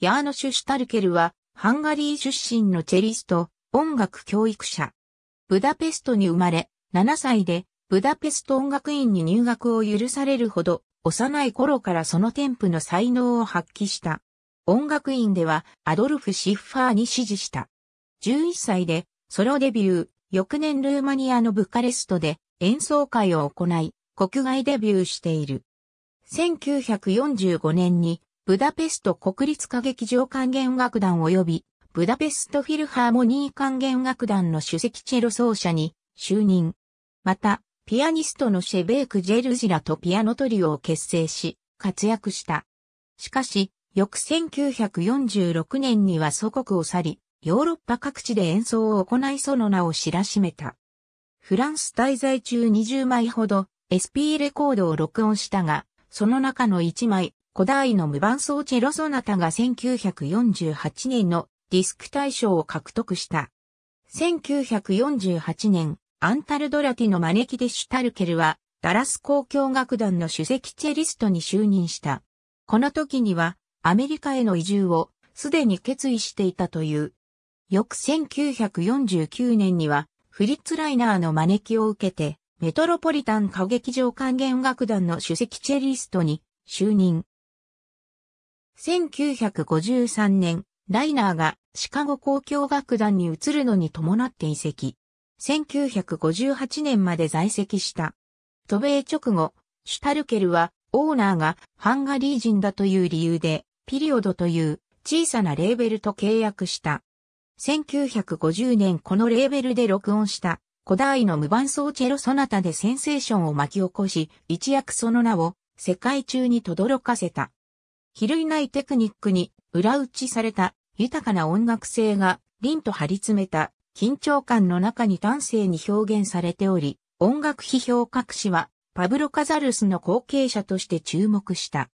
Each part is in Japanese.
ヤーノシュ・シュタルケルは、ハンガリー出身のチェリスト、音楽教育者。ブダペストに生まれ、7歳で、ブダペスト音楽院に入学を許されるほど、幼い頃からその添付の才能を発揮した。音楽院では、アドルフ・シッファーに師事した。11歳で、ソロデビュー、翌年ルーマニアのブカレストで演奏会を行い、国外デビューしている。1945年にブダペスト国立歌劇場管弦楽団及び、ブダペストフィルハーモニー管弦楽団の首席チェロ奏者に就任。また、ピアニストのシェベーク・ジェルジラとピアノトリオを結成し、活躍した。しかし、翌1946年には祖国を去り、ヨーロッパ各地で演奏を行いその名を知らしめた。フランス滞在中20枚ほど SP レコードを録音したが、その中の1枚、古代の無伴奏チェロソナタが1948年のディスク大賞を獲得した。1948年、アンタルドラティの招きでシュタルケルは、ダラス公共楽団の首席チェリストに就任した。この時には、アメリカへの移住をすでに決意していたという。翌1949年には、フリッツ・ライナーの招きを受けて、メトロポリタン歌劇場管弦楽団の首席チェリストに就任。1953年、ライナーがシカゴ交響楽団に移るのに伴って移籍。1958年まで在籍した。渡米直後、シュタルケルはオーナーがハンガリー人だという理由で、ピリオドという小さなレーベルと契約した。1950年このレーベルで録音した古代の無伴奏チェロソナタでセンセーションを巻き起こし、一躍その名を世界中に轟かせた。比類ないテクニックに裏打ちされた豊かな音楽性が凛と張り詰めた緊張感の中に端正に表現されており、音楽批評各紙はパブロ・カザルスの後継者として注目した。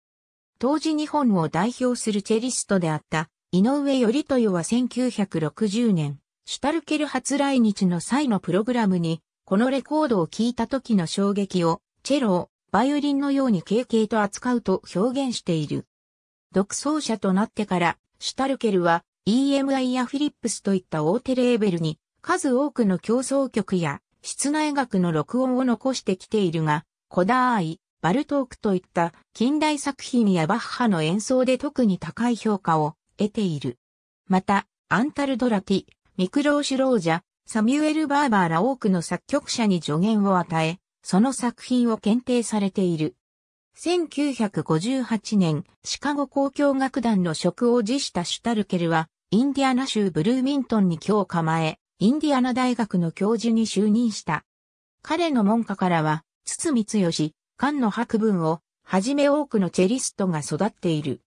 当時日本を代表するチェリストであった井上頼豊は1960年、シュタルケル初来日の際のプログラムに、このレコードを聴いた時の衝撃を、チェロをバイオリンのように軽々と扱うと表現している。独創者となってから、シュタルケルは EMI やフィリップスといった大手レーベルに数多くの競争曲や室内楽の録音を残してきているが、コダーイ、バルトークといった近代作品やバッハの演奏で特に高い評価を得ている。また、アンタルドラティ、ミクローシュロージャ、サミュエル・バーバーら多くの作曲者に助言を与え、その作品を検定されている。1958年、シカゴ交響楽団の職を辞したシュタルケルは、インディアナ州ブルーミントンに今日構え、インディアナ大学の教授に就任した。彼の門下からは、筒光義、菅野博文を、はじめ多くのチェリストが育っている。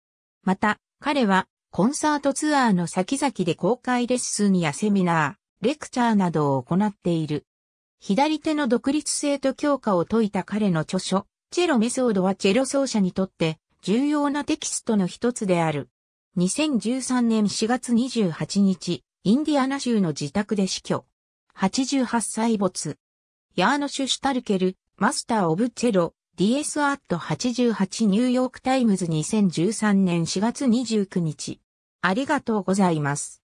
また、彼は、コンサートツアーの先々で公開レッスンやセミナー、レクチャーなどを行っている。左手の独立性と強化を説いた彼の著書、チェロメソードはチェロ奏者にとって重要なテキストの一つである。2013年4月28日、インディアナ州の自宅で死去。88歳没。ヤーノシュ・シュタルケル、マスター・オブ・チェロ、DS アット88ニューヨークタイムズ2013年4月29日。ありがとうございます。